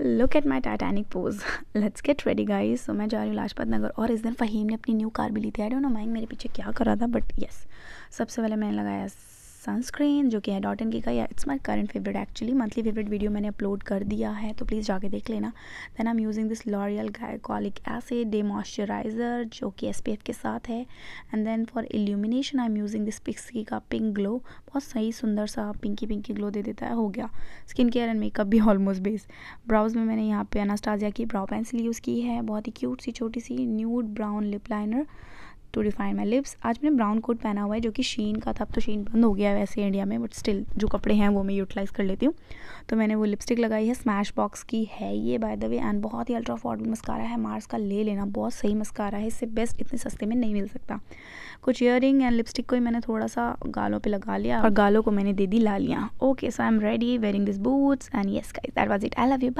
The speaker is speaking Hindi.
look at my Titanic pose let's get ready guys so मैं जा रही हूँ लाजपत नगर और इस दिन फ़हीम ने अपनी न्यू कार भी ली थी आई डोंट नो माइंग मेरे पीछे क्या करा था बट येस yes, सबसे पहले मैंने लगाया सनस्क्रीन जो कि है डॉट एन की का या it's my current favourite actually monthly favourite video मैंने अपलोड कर दिया है तो प्लीज़ जाके देख लेना then I am using this L'Oreal glycolic acid day moisturiser जो कि एस के साथ है and then for illumination I am using this Pixi का पिंक ग्लो बहुत सही सुंदर सा पिंकी पिंकी ग्लो दे देता है हो गया स्किन केयर एंड मेकअप भी ऑलमोस्ट बेस ब्राउज में मैंने यहाँ पे अनास्टाजिया की ब्राउ पेंसिल यूज़ की है बहुत ही क्यूट सी छोटी सी nude brown lip liner to define my lips आज मैंने ब्राउन कोट पहना हुआ है जो कि शीन का था अब तो शीन बंद हो गया है वैसे इंडिया में बट स्टिल जो कपड़े हैं वो मैं यूटिलाइज़ कर लेती हूँ तो मैंने वो लिपस्टिक लगाई है स्मैश बॉक्स की है ये बाय द वे एंड बहुत ही अल्ट्रा अफोर्डेबल मस्कारा है मार्स का ले लेना बहुत सही मस्कारा है इससे बेस्ट इतने सस्ते में नहीं मिल सकता कुछ ईयर एंड लिपस्टिक को ही मैंने थोड़ा सा गालों पर लगा लिया और गालों को मैंने दे दी लालियाँ okay so I am ready wearing this boots and yes guys it I love you